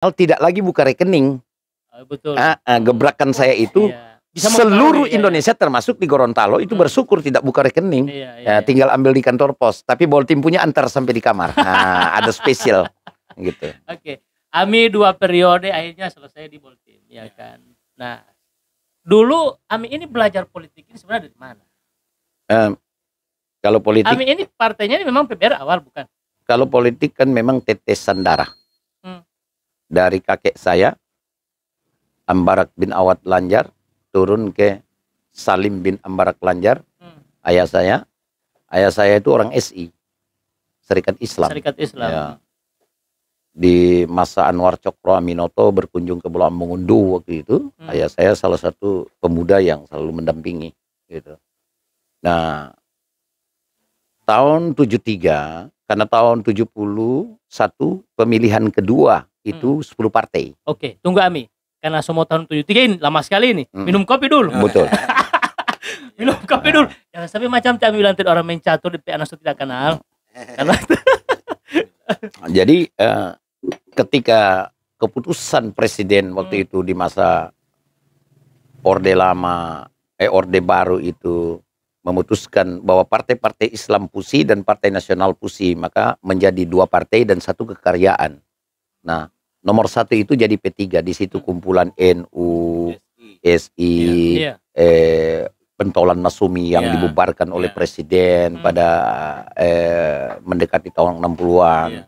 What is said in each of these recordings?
Al tidak lagi buka rekening. Ah, betul. Ah, ah, gebrakan saya itu iya. Bisa seluruh ya. Indonesia iya. termasuk di Gorontalo itu bersyukur tidak buka rekening. Iya, iya, ya, iya. tinggal ambil di kantor pos. Tapi bol tim punya antar sampai di kamar. Nah, ada spesial gitu. Oke. Okay. Ami dua periode akhirnya selesai di bol ya, ya kan. Nah, dulu Ami ini belajar politik ini sebenarnya dari mana? Um, kalau politik Ami ini partainya ini memang PBR awal bukan? Kalau politik kan memang tetesan darah dari kakek saya Ambarak bin Awad Lanjar turun ke Salim bin Ambarak Lanjar hmm. ayah saya ayah saya itu orang SI Serikat Islam Serikat Islam ya. di masa Anwar Cokro Aminoto berkunjung ke Pulau Mengundu waktu itu hmm. ayah saya salah satu pemuda yang selalu mendampingi gitu nah tahun 73 karena tahun 71 pemilihan kedua itu hmm. 10 partai. Oke, okay. tunggu Ami. Karena semua tahun 73 ini lama sekali ini. Hmm. Minum kopi dulu. Betul. Minum kopi dulu. Jangan sampai macam Cami bilang orang main catur di anak tidak kenal. Karena Jadi eh, ketika keputusan presiden waktu hmm. itu di masa Orde Lama eh Orde Baru itu memutuskan bahwa partai-partai Islam Pusi dan Partai Nasional Pusi maka menjadi dua partai dan satu kekaryaan. Nah, nomor satu itu jadi P3. Di situ hmm. kumpulan NU, SI, yeah. Yeah. eh, pentolan Masumi yang yeah. dibubarkan oleh iya. presiden hmm. pada eh, mendekati tahun 60-an. Iya.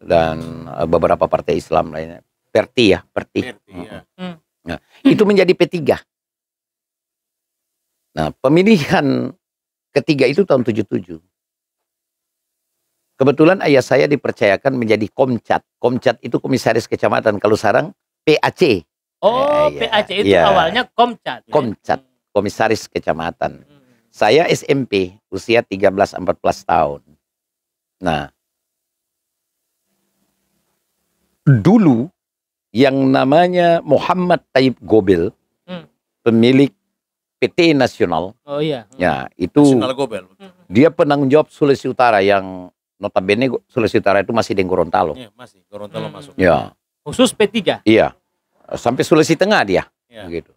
Dan eh, beberapa partai Islam lainnya. Perti ya, Perti. Perti hmm. ya. Hmm. Nah, itu menjadi P3. Nah, pemilihan ketiga itu tahun 77. Kebetulan ayah saya dipercayakan menjadi komcat. Komcat itu komisaris kecamatan. Kalau sekarang PAC. Oh, eh, PAC ya. ya. itu ya. awalnya komcat. Ya? Komcat, hmm. komisaris kecamatan. Hmm. Saya SMP, usia 13-14 tahun. Nah, dulu yang namanya Muhammad Taib Gobel, hmm. pemilik PT Nasional. Oh iya. Hmm. Ya, itu Nasional Gobel. Hmm. Dia penanggung jawab Sulawesi Utara yang notabene Sulawesi Utara itu masih di Gorontalo. Iya, masih Gorontalo hmm. masuk. Iya. Khusus P3. Iya. Sampai Sulawesi Tengah dia. Iya. Begitu.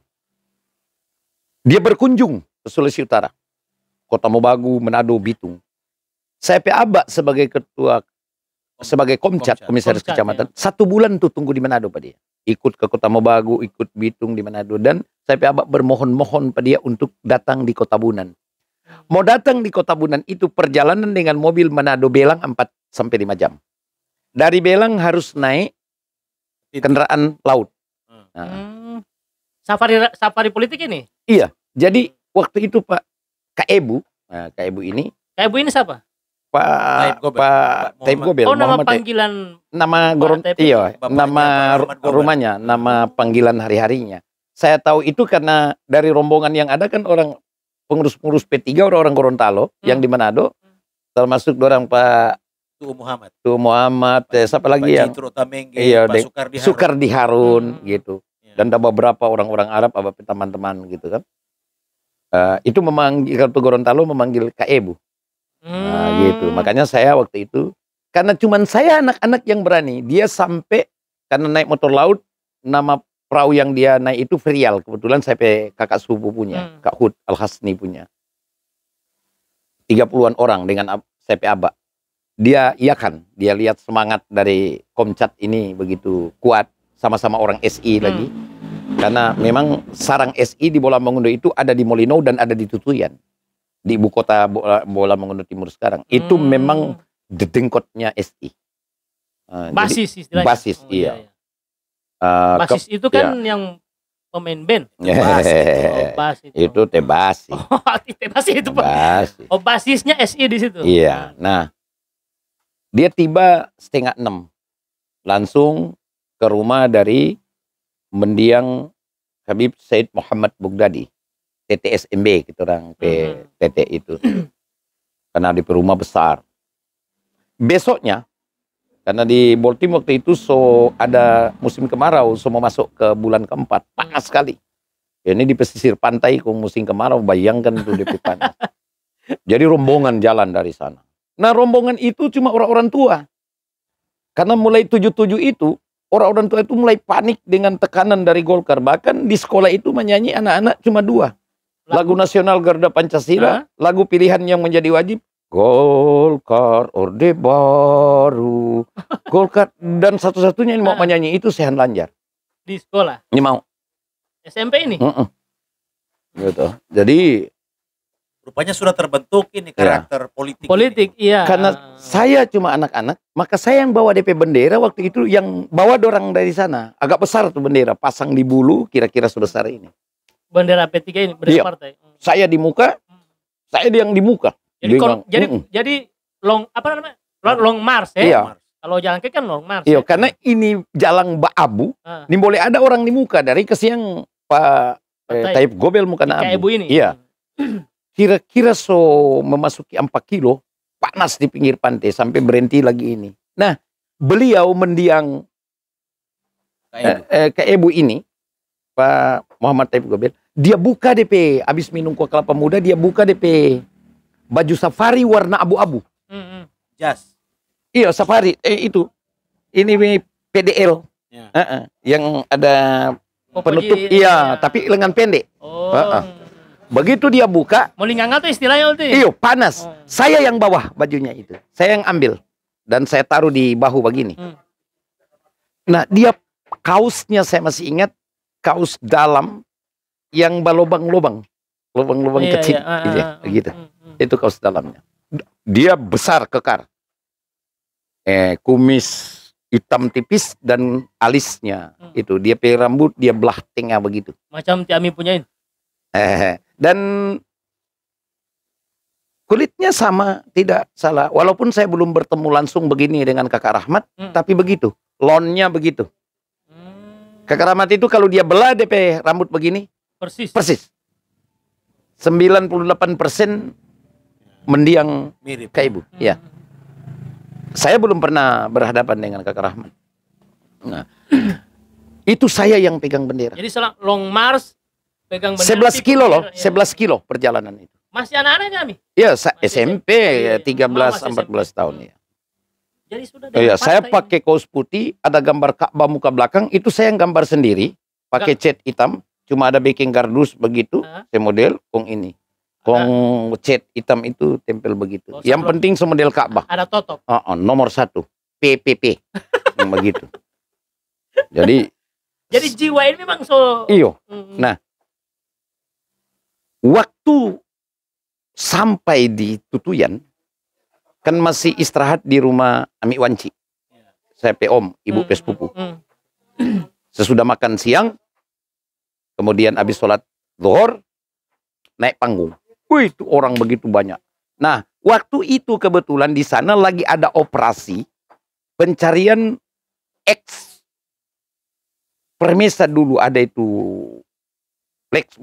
Dia berkunjung ke Sulawesi Utara. Kota Mobagu, Manado, Bitung. Saya Abak sebagai ketua sebagai komcat, komcat. komisaris komcat, kecamatan. Ya. Satu bulan tuh tunggu di Manado Pak dia. Ikut ke Kota Mobagu, ikut Bitung di Manado dan saya Abak bermohon-mohon Pak dia untuk datang di Kota Bunan. Mau datang di Kota Bunan itu perjalanan dengan mobil Manado Belang 4 sampai 5 jam. Dari Belang harus naik kendaraan laut. Hmm. Nah. Hmm. Safari safari politik ini? Iya. Jadi waktu itu Pak Kaebu, nah, Kaebu ini. Kaebu ini siapa? Pak Gobel. Pak Taib Gobel. Oh nama panggilan nama Goron iya, nama rumahnya, nama panggilan hari-harinya. Saya tahu itu karena dari rombongan yang ada kan orang pengurus-pengurus P3 orang-orang Gorontalo hmm. yang di Manado hmm. termasuk orang Pak Tuh Muhammad. Tuh Muhammad, Pak, eh, siapa Pak lagi ya? Citro Tamengge, iya, Pak Sukardi Harun. Sukardi Harun hmm. gitu. Ya. Dan ada beberapa orang-orang Arab, apa teman-teman gitu kan. Uh, itu memanggil kartu Gorontalo memanggil Kak Ebu. Nah, hmm. Nah, gitu. Makanya saya waktu itu karena cuman saya anak-anak yang berani, dia sampai karena naik motor laut nama perahu yang dia naik itu Frial. Kebetulan saya kakak sepupu punya, hmm. Kak Hud Al Hasni punya. 30-an orang dengan CP Aba. Dia iya kan, dia lihat semangat dari Komcat ini begitu kuat sama-sama orang SI hmm. lagi. Karena memang sarang SI di Bola Mangundo itu ada di Molino dan ada di Tutuyan. Di ibu kota Bola, eh, Bola Mangundo Timur sekarang. Itu hmm. memang dedengkotnya SI. Uh, nah, basis jadi, istilahnya. Basis, oh, iya. iya. iya. Uh, Basis itu kan ya. yang pemain band. Tebas itu. Obas gitu, oh, itu. Itu tebas. Oh, tebas itu. Tebas. Oh, basisnya SI di situ. Iya. Nah. nah, dia tiba setengah enam. Langsung ke rumah dari mendiang Habib Said Muhammad Bugdadi. TTSMB kita gitu orang PT mm-hmm. itu. Karena di rumah besar. Besoknya karena di Baltimore waktu itu so ada musim kemarau, so masuk ke bulan keempat, panas sekali. Ya, ini di pesisir pantai kok musim kemarau, bayangkan itu lebih panas. Jadi rombongan jalan dari sana. Nah rombongan itu cuma orang-orang tua. Karena mulai tujuh tujuh itu, orang-orang tua itu mulai panik dengan tekanan dari Golkar. Bahkan di sekolah itu menyanyi anak-anak cuma dua. Lagu, lagu nasional Garda Pancasila, nah. lagu pilihan yang menjadi wajib, Golkar Orde Baru Golkar dan satu-satunya yang mau nah. menyanyi itu Sehan Lanjar di sekolah ini mau SMP ini mm -mm. gitu jadi rupanya sudah terbentuk ini ya. karakter ya. politik politik ini. iya karena ah. saya cuma anak-anak maka saya yang bawa DP bendera waktu itu yang bawa dorang dari sana agak besar tuh bendera pasang di bulu kira-kira sebesar ini bendera P3 ini bendera iya. partai hmm. saya di muka hmm. saya yang di muka jadi jadi mm -mm. jadi long apa namanya? Long, long Mars ya. Iya. Kalau jalan kaki kan long Mars. Iya, ya. karena ini jalan baabu, ah. nih boleh ada orang di muka dari kesiang Pak eh, Taib Gobel muka na Ibu ini. Iya. Kira-kira so memasuki 4 kilo panas di pinggir pantai sampai berhenti lagi ini. Nah, beliau mendiang eh, eh ke Ibu ini Pak Muhammad Taib Gobel, dia buka DP habis minum kuah kelapa muda dia buka DP baju safari warna abu-abu. Mm -hmm. Jas. Iya safari eh, itu. Ini, ini PDL. Yeah. Ya. Uh -uh. Yang ada oh, penutup ya. iya, tapi lengan pendek. Oh. Uh -uh. Begitu dia buka, molinganga tuh istilahnya itu. Iyo, panas. Oh. Saya yang bawah bajunya itu. Saya yang ambil dan saya taruh di bahu begini. Hmm. Nah, dia kaosnya saya masih ingat kaos dalam yang balobang lobang lobang-lobang iya, kecil iya. Uh, gitu. Uh, uh, itu kaos dalamnya. Dia besar, kekar. Eh, kumis hitam tipis dan alisnya hmm. itu dia pilih rambut dia belah tengah begitu macam Tiami punyain eh, dan kulitnya sama tidak salah walaupun saya belum bertemu langsung begini dengan kakak Rahmat hmm. tapi begitu lonnya begitu hmm. kakak Rahmat itu kalau dia belah DP rambut begini persis persis 98 persen mendiang mirip kayak ibu. Ya. Saya belum pernah berhadapan dengan Kak Rahman. Nah, itu saya yang pegang bendera. Jadi selang long march pegang bendera. 11 kilo loh, ya. 11 kilo perjalanan itu. Masih anak anaknya kami? Iya, SMP oh, iya, iya. ya, 13 empat 14 tahun ya. Jadi sudah Ya saya pakai kaos putih, ada gambar Ka'bah muka belakang, itu saya yang gambar sendiri, pakai cat hitam, cuma ada backing gardus begitu, saya model kong ini. Kong ah. cet cat hitam itu tempel begitu. Oh, Yang penting semodel Ka'bah. Ada totok. Oh, -uh, nomor satu. PPP. begitu. Jadi. Jadi jiwa ini memang so. Iyo. -hmm. Nah. Waktu sampai di Tutuyan. Kan masih hmm. istirahat di rumah Ami Wanci. Ya. Saya peom, ibu mm -hmm. pespupu. Hmm, -hmm. Sesudah makan siang. Kemudian habis sholat zuhur. Naik panggung Wih, itu orang begitu banyak. Nah, waktu itu kebetulan di sana lagi ada operasi pencarian ex permesa dulu ada itu Lex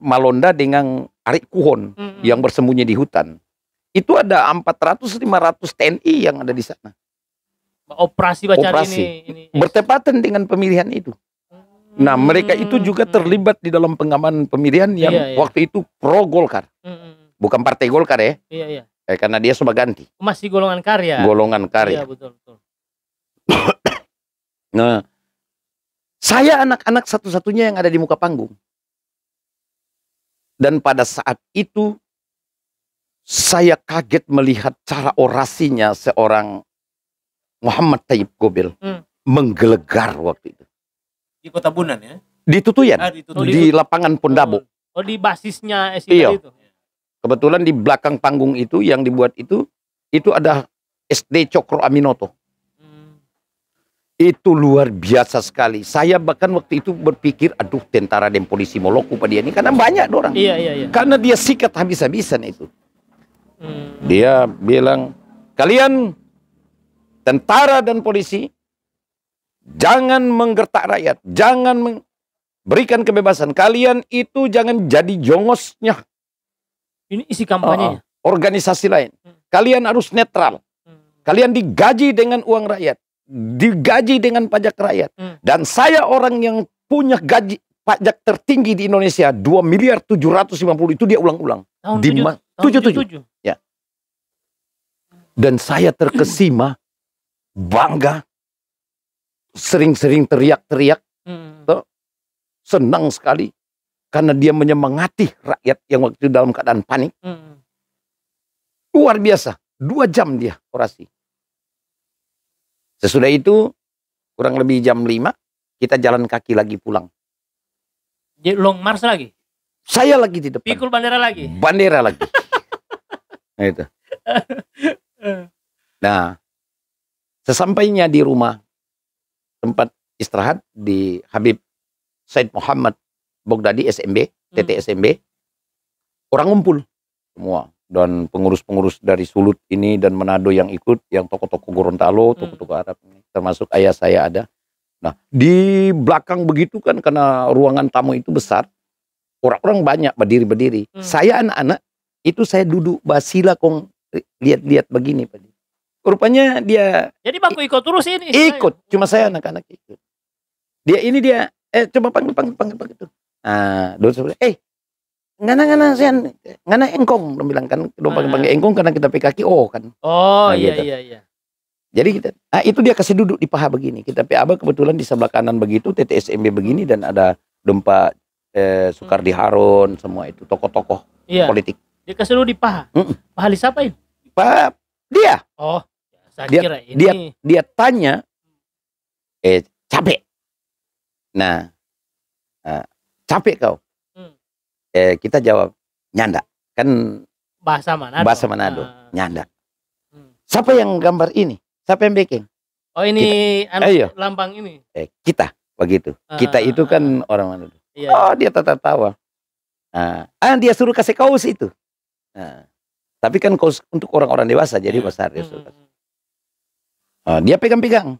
Malonda dengan Arik Kuhon mm -hmm. yang bersembunyi di hutan. Itu ada 400-500 TNI yang ada di sana. Operasi Operasi. ini. ini. Bertepatan dengan pemilihan itu. Nah, hmm. mereka itu hmm, juga hmm, terlibat hmm. di dalam pengaman pemilihan yang iya, iya. waktu itu pro Golkar. Hmm. Bukan partai Golkar ya. Iya, iya. Eh, karena dia sebagai ganti. Masih golongan karya. Golongan karya. Iya, betul, betul. nah, saya anak-anak satu-satunya yang ada di muka panggung. Dan pada saat itu saya kaget melihat cara orasinya seorang Muhammad Tayyip Gobel hmm. menggelegar waktu itu di Kota Bunan ya? Di Tutuyan, ah, di, di, lapangan Pondabo. Oh, di basisnya SI iya. itu? Kebetulan di belakang panggung itu yang dibuat itu, itu ada SD Cokro Aminoto. Hmm. Itu luar biasa sekali. Saya bahkan waktu itu berpikir, aduh tentara dan polisi mau moloku pada dia ini. Karena banyak orang. Iya, iya, iya. Karena dia sikat habis-habisan itu. Hmm. Dia bilang, kalian tentara dan polisi Jangan menggertak rakyat. Jangan memberikan berikan kebebasan. Kalian itu jangan jadi jongosnya. Ini isi kampanye Uh, ah, ah. organisasi lain. Hmm. Kalian harus netral. Hmm. Kalian digaji dengan uang rakyat. Digaji dengan pajak rakyat. Hmm. Dan saya orang yang punya gaji pajak tertinggi di Indonesia. 2 miliar 750 itu dia ulang-ulang. Tahun di 77. Ya. Dan saya terkesima, bangga, sering-sering teriak-teriak, hmm. senang sekali karena dia menyemangati rakyat yang waktu itu dalam keadaan panik. Hmm. Luar biasa, dua jam dia orasi. Sesudah itu kurang lebih jam lima kita jalan kaki lagi pulang. Di long march lagi. Saya lagi di depan. Pikul bandera lagi. Bandera lagi. nah, itu. Nah, sesampainya di rumah tempat istirahat di Habib Said Muhammad Bogdadi SMB, hmm. TT SMB. Orang ngumpul semua dan pengurus-pengurus dari Sulut ini dan Manado yang ikut, yang toko-toko Gorontalo, hmm. toko-toko Arab ini, termasuk ayah saya ada. Nah, di belakang begitu kan karena ruangan tamu itu besar, orang-orang banyak berdiri-berdiri. Hmm. Saya anak-anak itu saya duduk basila kong lihat-lihat begini, Pak rupanya dia jadi bangku ikut terus ini ikut saya. cuma saya anak-anak ikut dia ini dia eh coba panggil panggil panggil panggil tuh ah dulu sebelah eh ngana ngana sian ngana engkong dong bilang kan dong panggil ah. panggil engkong karena kita PKK oh kan oh nah, iya gitu. iya iya jadi kita ah itu dia kasih duduk di paha begini kita PAB kebetulan di sebelah kanan begitu TTSMB begini dan ada dompa eh, Soekardi hmm. Harun semua itu tokoh-tokoh iya. politik dia kasih duduk di paha mm -mm. paha siapa ini paha dia oh dia, ini... dia dia tanya eh capek. Nah, uh, capek kau. Hmm. Eh kita jawab nyanda. Kan bahasa Manado. Bahasa Manado, uh. nyanda. Hmm. Siapa yang gambar ini? Siapa yang bikin? Oh ini kita. Anu, Ayo. Lampang ini. Eh kita begitu. Uh, kita itu kan uh, orang Manado. Iya, oh iya. dia tata tawa. ah dia suruh kasih kaos itu. Nah, tapi kan kaos untuk orang-orang dewasa jadi iya. besar dia suruh hmm, hmm, kasih. Hmm. Ah, dia pegang-pegang.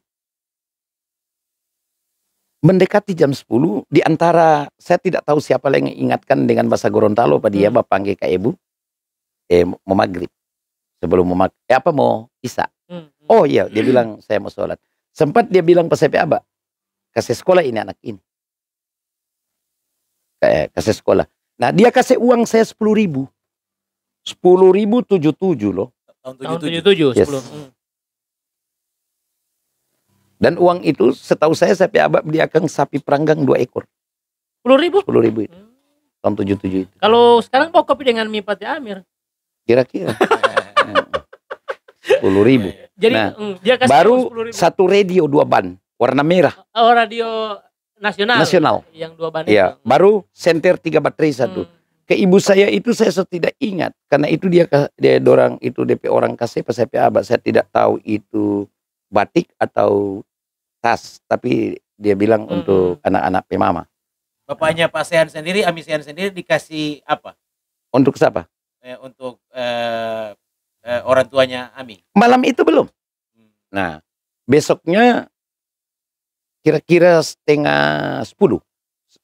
Mendekati jam 10, di antara saya tidak tahu siapa yang ingatkan dengan bahasa Gorontalo pada dia hmm. panggil ke Ibu. Eh, mau maghrib. Sebelum mau maghrib. Eh, apa mau Isa. Hmm, hmm. Oh iya, dia bilang hmm. saya mau sholat. Sempat dia bilang pas saya apa? kasih sekolah ini anak ini. Eh, kasih sekolah. Nah dia kasih uang saya sepuluh ribu. Sepuluh ribu tujuh tujuh loh. Tahun tujuh tujuh, sepuluh. Dan uang itu setahu saya sapi abab akan sapi peranggang dua ekor. Sepuluh ribu? Sepuluh ribu itu. Hmm. Tahun tujuh tujuh itu. Kalau sekarang mau kopi dengan mie Pati Amir? Kira-kira. Sepuluh ribu. Jadi nah, hmm, dia kasih baru ribu. satu radio dua ban warna merah. Oh radio nasional. Nasional. Yang dua ban. Iya. Itu. Baru senter tiga baterai satu. Hmm. Ke ibu saya itu saya tidak ingat karena itu dia dia dorang itu DP orang kasih pas saya abah saya tidak tahu itu batik atau tas, tapi dia bilang hmm. untuk anak-anak pemama. Bapaknya Pak Sehan sendiri, Ami Sehan sendiri dikasih apa? Untuk siapa? Eh, untuk eh, eh, orang tuanya Ami. Malam itu belum. Hmm. Nah, besoknya kira-kira setengah sepuluh,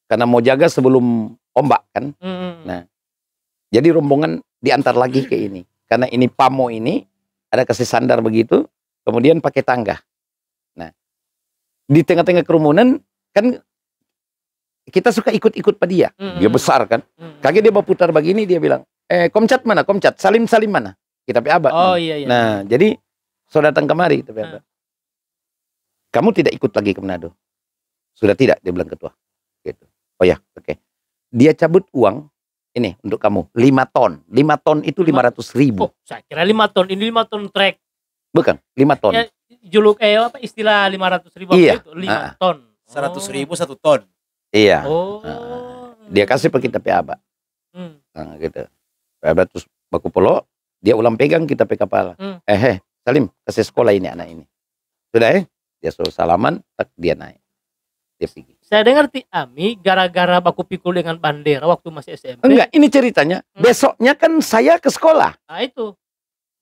karena mau jaga sebelum ombak kan. Hmm. Nah, jadi rombongan diantar lagi ke ini, karena ini pamo ini ada kasih sandar begitu, kemudian pakai tangga di tengah-tengah kerumunan kan kita suka ikut-ikut pada dia. Mm Dia besar kan. Mm -hmm. Kaki dia berputar begini dia bilang, "Eh, komcat mana? Komcat, salim-salim mana?" Kita abad. Oh iya iya. Nah, jadi so datang kemari tapi apa? Mm. Kamu tidak ikut lagi ke Manado. Sudah tidak dia bilang ketua. Gitu. Oh ya, oke. Okay. Dia cabut uang ini untuk kamu 5 ton. 5 ton itu 500 ribu. Oh, saya kira 5 ton. Ini 5 ton trek. Bukan, 5 ton. Ya, juluk eh apa istilah 500 ribu iya. itu 5 ah. ton. 100 ribu satu ton. Iya. Oh. Ah. Dia kasih ke kita apa Hmm. Nah, gitu. Peaba terus baku polo, dia ulang pegang kita pe kepala. Hmm. Eh, eh, Salim, kasih sekolah ini anak ini. Sudah Eh? Dia suruh salaman, tak dia naik. Dia pergi. Saya dengar Ti Ami gara-gara baku pikul dengan bandera waktu masih SMP. Enggak, ini ceritanya. Hmm. Besoknya kan saya ke sekolah. Nah, itu.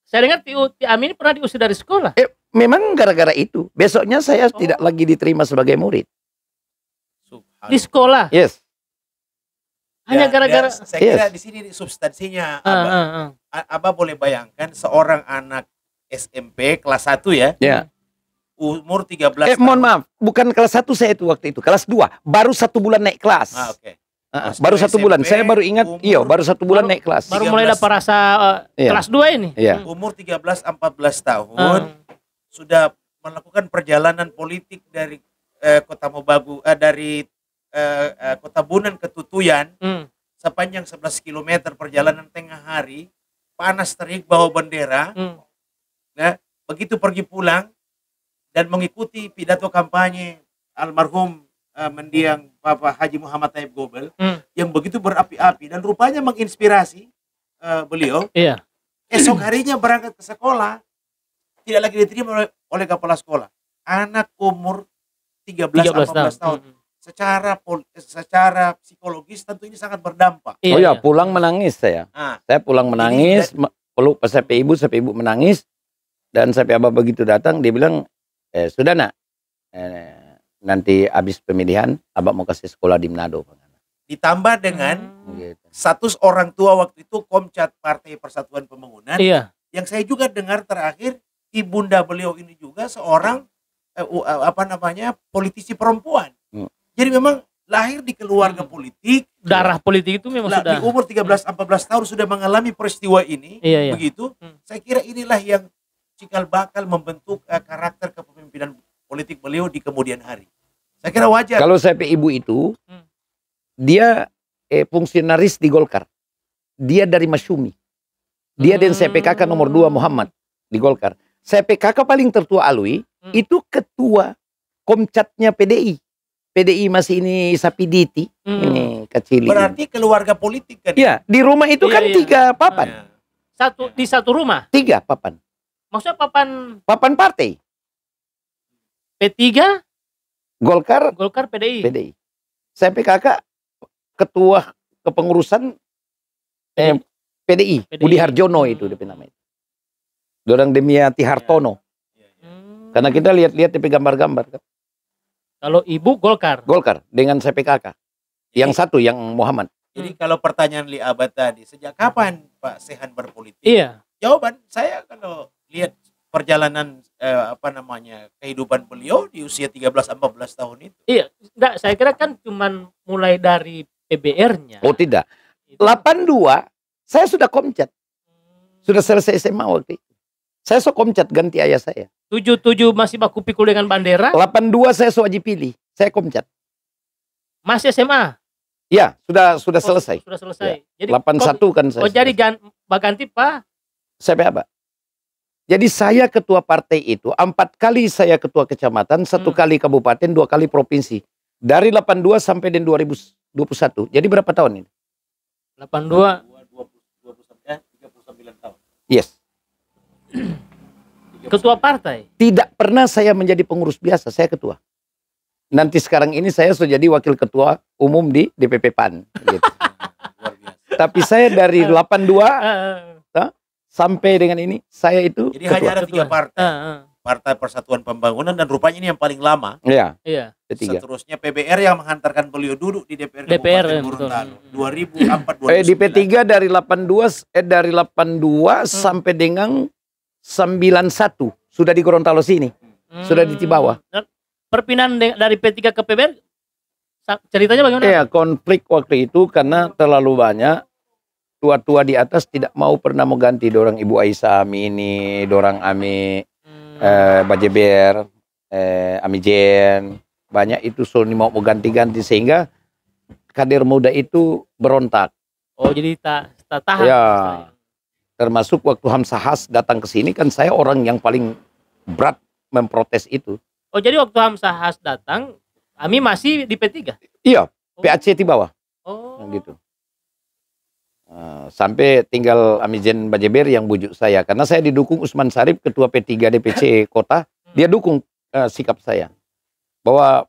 Saya dengar Ti, Ti Ami ini pernah diusir dari sekolah. Eh, Memang gara-gara itu. Besoknya saya oh. tidak lagi diterima sebagai murid. Di sekolah? Yes. Hanya ya, gara-gara. Ya, saya yes. kira di sini substansinya. Uh, Abah, uh, uh. Abah boleh bayangkan seorang anak SMP kelas 1 ya. Yeah. Umur 13 eh, tahun. mohon maaf, bukan kelas 1 saya itu waktu itu. Kelas 2, baru satu bulan naik kelas. Ah, Okay. Uh, baru satu SMP, bulan, saya baru ingat, iya baru satu bulan baru, naik kelas. Baru mulai dapat rasa uh, eh, iya. kelas 2 ini. Iya. Umur 13-14 tahun, uh sudah melakukan perjalanan politik dari eh, Kota Mobagu eh, dari eh, eh, Kota Bunan ke Tutuyan hmm. sepanjang 11 km perjalanan tengah hari panas terik bawa bendera hmm. nah begitu pergi pulang dan mengikuti pidato kampanye almarhum uh, mendiang Bapak Haji Muhammad Taib Gobel hmm. yang begitu berapi-api dan rupanya menginspirasi uh, beliau. Iya. Esok harinya berangkat ke sekolah tidak lagi diterima oleh, oleh kepala sekolah. Anak umur 13, belas 14 tahun. tahun. Mm -hmm. Secara secara psikologis tentu ini sangat berdampak. Oh iya, ya, pulang menangis saya. Nah, saya pulang menangis, perlu peluk sampai ibu, sampai ibu menangis. Dan sampai apa begitu datang, dia bilang, eh, sudah nak, eh, nanti habis pemilihan, abang mau kasih sekolah di Manado. Ditambah dengan hmm. Gitu. status orang tua waktu itu Komcat Partai Persatuan Pembangunan. Iya. Yang saya juga dengar terakhir, ibunda beliau ini juga seorang eh, eh, apa namanya politisi perempuan. Hmm. Jadi memang lahir di keluarga hmm. politik. Darah politik itu memang lah, sudah di umur 13 14 tahun sudah mengalami peristiwa ini iya, iya. begitu. Hmm. Saya kira inilah yang cikal bakal membentuk uh, karakter kepemimpinan politik beliau di kemudian hari. Saya kira wajar. Kalau saya ibu itu hmm. dia eh, fungsionaris di Golkar. Dia dari Masyumi. Dia hmm. dan CPKK nomor 2 Muhammad di Golkar saya PKK paling tertua Alwi hmm. itu ketua komcatnya PDI. PDI masih ini Sapiditi hmm. ini kecil. Berarti keluarga politik kan? Iya di rumah itu kan iya, kan iya. tiga papan. Oh, iya. Satu di satu rumah? Tiga papan. Maksudnya papan? Papan partai. P3 Golkar Golkar PDI. PDI. Saya PKK ketua kepengurusan PDI. eh, PDI, PDI. Budi Harjono itu hmm. dia namanya. Dorang Demiati Hartono. Iya, iya, iya. Hmm. Karena kita lihat-lihat di gambar-gambar kan. Kalau ibu Golkar. Golkar dengan CPKK. Yang jadi, satu yang Muhammad. Jadi kalau pertanyaan Li Abad tadi, sejak kapan Pak Sehan berpolitik? Iya. Jawaban saya kalau lihat perjalanan eh, apa namanya kehidupan beliau di usia 13 14 tahun itu. Iya, enggak saya kira kan cuman mulai dari PBR-nya. Oh, tidak. Itu. 82 saya sudah komcat. Hmm. Sudah selesai SMA waktu itu. Saya sok komcat ganti ayah saya. 77 masih baku pikul dengan bandera. 82 saya sok aji pilih. Saya komcat. Masih SMA? Iya, sudah sudah oh, selesai. Sudah selesai. Ya. Jadi 81 kan saya. Oh, jadi gan, ganti Pak? Saya apa? Jadi saya ketua partai itu empat kali saya ketua kecamatan, satu hmm. kali kabupaten, dua kali provinsi. Dari 82 sampai dengan 2021. Jadi berapa tahun ini? 82 20, 20, 20, eh, 39 tahun. Yes. Ketua partai? Tidak pernah saya menjadi pengurus biasa, saya ketua. Nanti sekarang ini saya sudah jadi wakil ketua umum di DPP PAN. Gitu. Tapi saya dari 82 sampai dengan ini saya itu Jadi ketua. hanya ada tiga partai. Partai Persatuan Pembangunan dan rupanya ini yang paling lama. Iya. Iya. Seterusnya PBR yang menghantarkan beliau duduk di DPR DPR Gorontalo 2004 hmm. 2009. Eh di P3 dari 82 eh dari 82 hmm. sampai dengan 91 sudah di Gorontalo sini. Hmm. Sudah di Cibawa. Hmm. Perpindahan dari P3 ke PBR ceritanya bagaimana? Iya, konflik waktu itu karena terlalu banyak tua-tua di atas tidak mau pernah mau ganti dorang Ibu Aisyah Ami ini, dorang Ami hmm. eh, Bajeber, eh, Ami Jen, banyak itu Sony mau mau ganti-ganti sehingga kader muda itu berontak. Oh, jadi tak tahan. Ya termasuk waktu Sahas datang ke sini kan saya orang yang paling berat memprotes itu. Oh jadi waktu Sahas datang, kami masih di P3? Iya, oh. PAC di bawah. Oh. Nah, gitu. Uh, sampai tinggal Jen Bajeber yang bujuk saya karena saya didukung Usman Sarip ketua P3 DPC kota hmm. dia dukung uh, sikap saya bahwa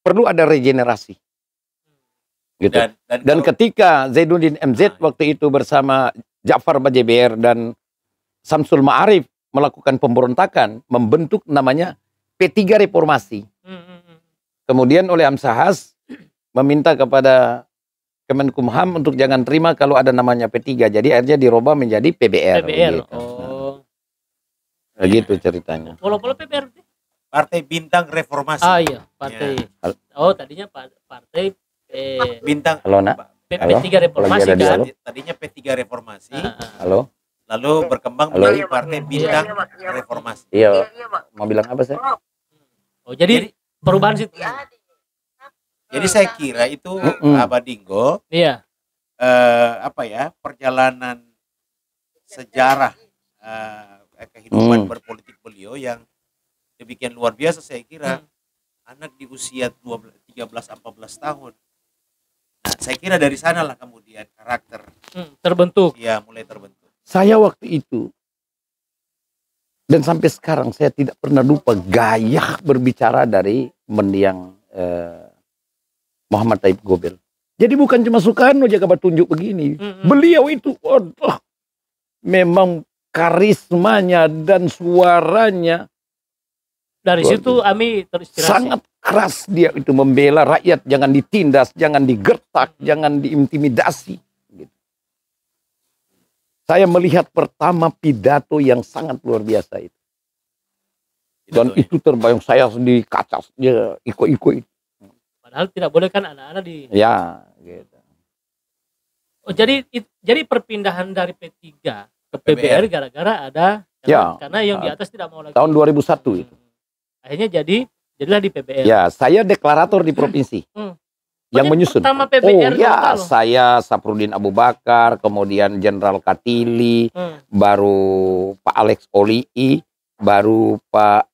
perlu ada regenerasi hmm. gitu dan, dan, dan ketika Zainuddin MZ nah, iya. waktu itu bersama Ja'far Bajeber dan Samsul Ma'arif melakukan pemberontakan, membentuk namanya P3 Reformasi. Kemudian oleh Amsahas meminta kepada Kemenkumham untuk jangan terima kalau ada namanya P3. Jadi akhirnya dirubah menjadi PBR. PBR. Begitu. Oh. Nah, gitu ceritanya. Pola-pola PBR Partai Bintang Reformasi. Ah iya, partai. Ya. Oh, tadinya partai eh, Bintang nak? P, Halo? P3 Reformasi kan? Halo? Tadinya P3 Reformasi. Ah, ah, ah. Halo? Lalu berkembang Halo? menjadi Partai iya, Bintang iya, iya, Reformasi. Iya, iya, iya Mau bilang apa saya? Oh. oh, jadi, jadi perubahan situ. Jadi saya kira itu mm -mm. Abadinggo. Iya. Eh, apa ya? Perjalanan sejarah eh, kehidupan mm. berpolitik beliau yang demikian luar biasa saya kira. Mm. Anak di usia 12 13 14 tahun Nah, saya kira dari sanalah kemudian karakter hmm, terbentuk. Ya, mulai terbentuk. Saya waktu itu dan sampai sekarang saya tidak pernah lupa gaya berbicara dari mendiang eh, Muhammad Taib Gobel. Jadi bukan cuma Soekarno jaga petunjuk begini. hmm Beliau itu waduh, memang karismanya dan suaranya dari situ Ami terinspirasi. Sangat keras dia itu membela rakyat, jangan ditindas, jangan digertak, jangan diintimidasi. Gitu. Saya melihat pertama pidato yang sangat luar biasa itu. Dan itu, ya? itu terbayang saya di kaca, ya, iko-iko itu. Padahal tidak boleh kan anak-anak di... Ya, gitu. Oh, jadi it, jadi perpindahan dari P3 ke PBR gara-gara ada karena, ya, karena yang di atas tidak mau lagi. Tahun 2001 itu. Hmm. Akhirnya jadi Jadilah di PBL. Ya, saya deklarator di provinsi. Hmm. Yang menyusun. Pertama PBR oh ya, saya Saprudin Abu Bakar, kemudian Jenderal Katili, hmm. baru Pak Alex Olii, baru Pak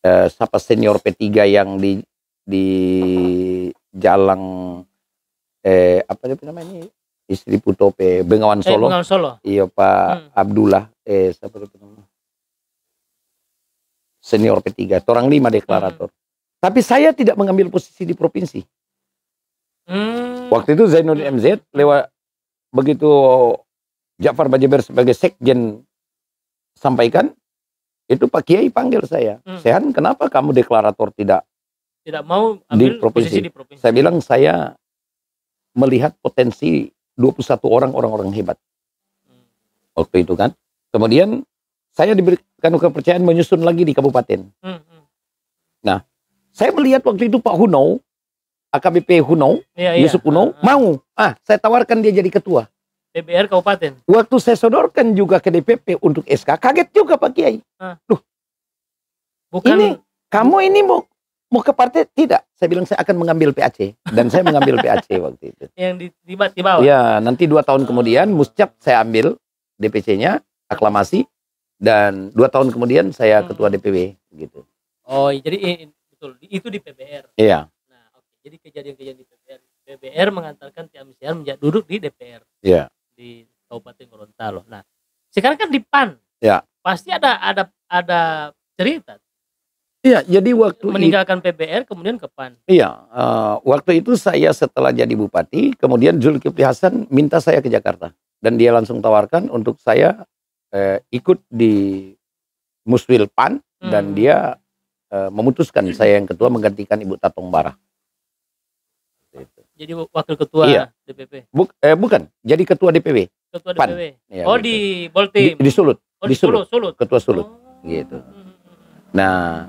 eh, siapa senior P3 yang di di Jalang eh apa namanya ini? istri Putope Bengawan eh, Solo. Eh, Bengawan Solo. Iya Pak hmm. Abdullah eh siapa namanya? senior P3, orang lima hmm. deklarator. Hmm. Tapi saya tidak mengambil posisi di provinsi. Hmm. Waktu itu Zainul MZ lewat begitu Jafar Bajaber sebagai sekjen sampaikan itu Pak Kiai panggil saya. Hmm. Sehan, kenapa kamu deklarator tidak tidak mau ambil di provinsi. di provinsi? Saya bilang saya melihat potensi 21 orang orang-orang hebat. Hmm. Waktu itu kan. Kemudian saya diberikan kepercayaan menyusun lagi di kabupaten. -hmm. hmm. Nah, saya melihat waktu itu Pak Huno, AKBP Huno, yeah, iya. Yusuf Huno, uh, ah, ah. mau. Ah, saya tawarkan dia jadi ketua. DPR Kabupaten? Waktu saya sodorkan juga ke DPP untuk SK, kaget juga Pak Kiai. Uh. Ah. Duh, Bukan... ini kamu ini mau mau ke partai tidak saya bilang saya akan mengambil PAC dan saya mengambil PAC waktu itu yang di, di, di bawah ya nanti dua tahun kemudian muscap saya ambil DPC-nya aklamasi dan dua tahun kemudian saya hmm. ketua DPW gitu. Oh iya, jadi eh, betul itu di PBR. Iya. Nah oke okay. jadi kejadian-kejadian di PBR PBR mengantarkan Tia Siar menjadi duduk di DPR. Iya. Di Kabupaten Gorontalo. Nah sekarang kan di PAN. Iya. Pasti ada ada ada cerita. Iya jadi waktu meninggalkan i- PBR kemudian ke PAN. Iya uh, waktu itu saya setelah jadi bupati kemudian Zulkifli Hasan minta saya ke Jakarta dan dia langsung tawarkan untuk saya eh, ikut di Muswil PAN hmm. dan dia eh, memutuskan hmm. saya yang ketua menggantikan Ibu Tatong Barah. Gitu. Jadi wakil ketua iya. DPP. Buk, eh, bukan, jadi ketua DPW. Ketua PAN. DPW. Ya, oh gitu. di Boltim. Di, di Sulut. Oh, di Sulut. Sulut. Ketua Sulut. Oh. Gitu. Nah,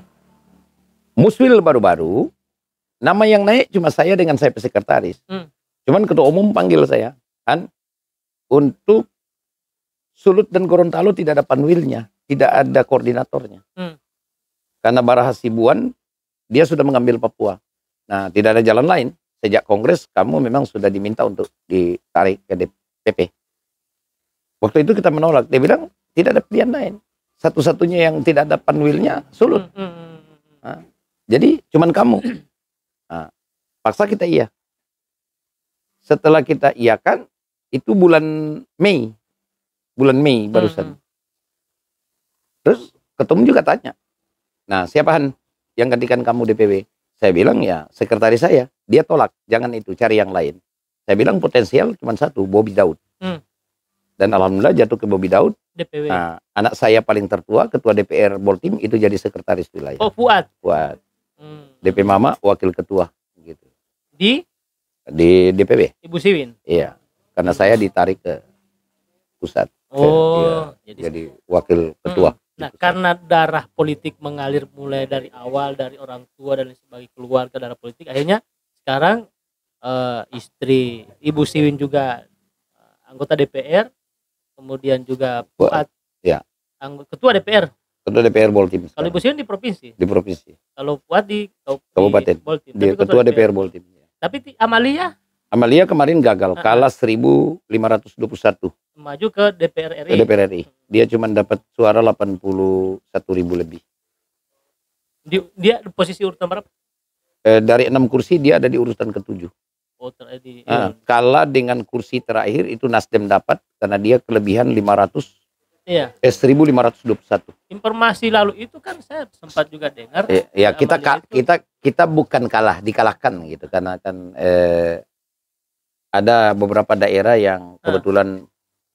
Muswil baru-baru nama yang naik cuma saya dengan saya sekretaris. Hmm. Cuman ketua umum panggil saya kan untuk Sulut dan Gorontalo tidak ada panwilnya, tidak ada koordinatornya. Hmm. Karena Bara Hasibuan dia sudah mengambil Papua. Nah, tidak ada jalan lain. Sejak kongres kamu memang sudah diminta untuk ditarik ke DPP. Waktu itu kita menolak. Dia bilang tidak ada pilihan lain. Satu-satunya yang tidak ada panwilnya Sulut. Hmm. Nah, jadi cuman kamu. Nah, paksa kita iya. Setelah kita iakan itu bulan Mei bulan Mei hmm, barusan. Hmm. Terus ketum juga tanya. Nah, siapa Han yang gantikan kamu DPW? Saya bilang ya sekretaris saya. Dia tolak, jangan itu, cari yang lain. Saya bilang potensial cuma satu, Bobby Daud. Hmm. Dan alhamdulillah jatuh ke Bobby Daud. DPW. Nah, anak saya paling tertua, ketua DPR Boltim itu jadi sekretaris wilayah. Oh, Fuad. Fuad. Hmm. DP Mama wakil ketua gitu. Di di DPW. Ibu Siwin. Iya, karena saya ditarik ke pusat. Oh, iya. jadi, jadi wakil ketua. Hmm. Nah, gitu. Kan. karena darah politik mengalir mulai dari awal dari orang tua dan sebagai keluarga darah politik, akhirnya sekarang uh, istri Ibu Siwin juga eh, anggota DPR, kemudian juga Buat, ya. anggota ketua DPR. Ketua DPR Boltim. Kalau Ibu Siwin di provinsi? Di provinsi. Kalau Buat di, di kabupaten. Boltim. Di, ketua, ketua DPR, DPR Boltim. Ya. Tapi Amalia Amalia kemarin gagal, kalah 1521. Maju ke DPR RI. Ke DPR RI. Hmm. Dia cuma dapat suara 81.000 lebih. Dia, dia posisi urutan berapa? Eh, dari enam kursi dia ada di urutan ketujuh. Oh, eh, nah, kalah dengan kursi terakhir itu Nasdem dapat karena dia kelebihan 500 Iya. Eh 1521. Informasi lalu itu kan saya sempat juga dengar. Iya, ya, kita kita kita bukan kalah, dikalahkan gitu karena kan eh ada beberapa daerah yang ah. kebetulan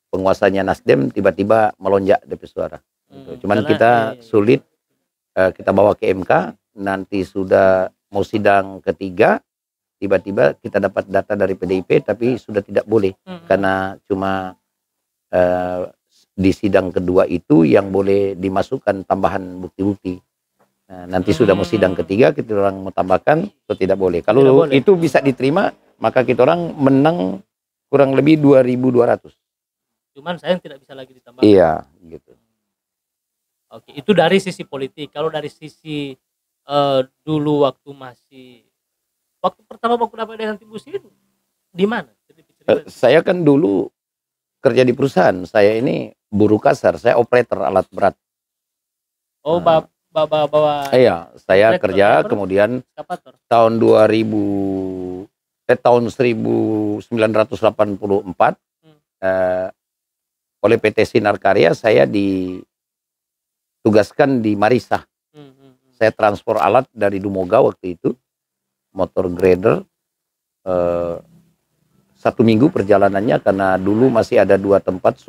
penguasanya Nasdem tiba-tiba melonjak dari suara. Hmm, gitu. Cuman kita iya, iya, iya. sulit uh, kita bawa ke MK nanti sudah mau sidang ketiga tiba-tiba kita dapat data dari PDIP tapi sudah tidak boleh hmm. karena cuma uh, di sidang kedua itu yang boleh dimasukkan tambahan bukti-bukti. Nah, nanti sudah mau sidang hmm. ketiga kita orang mau tambahkan atau tidak boleh. Kalau tidak boleh. itu bisa diterima maka kita orang menang kurang lebih 2200 cuman saya tidak bisa lagi ditambah iya gitu oke itu dari sisi politik kalau dari sisi uh, dulu waktu masih waktu pertama waktu dapat dana timusin di mana uh, saya kan dulu kerja di perusahaan saya ini buruh kasar saya operator alat berat oh nah. bawa bawa bawa iya saya kerja kemudian kapator. tahun 2000 eh, tahun 1984 hmm. eh, oleh PT Sinar Karya saya ditugaskan di Marisa. Hmm, hmm, hmm, saya transfer alat dari Dumoga waktu itu, motor grader. Eh, satu minggu perjalanannya karena dulu masih ada dua tempat sungai.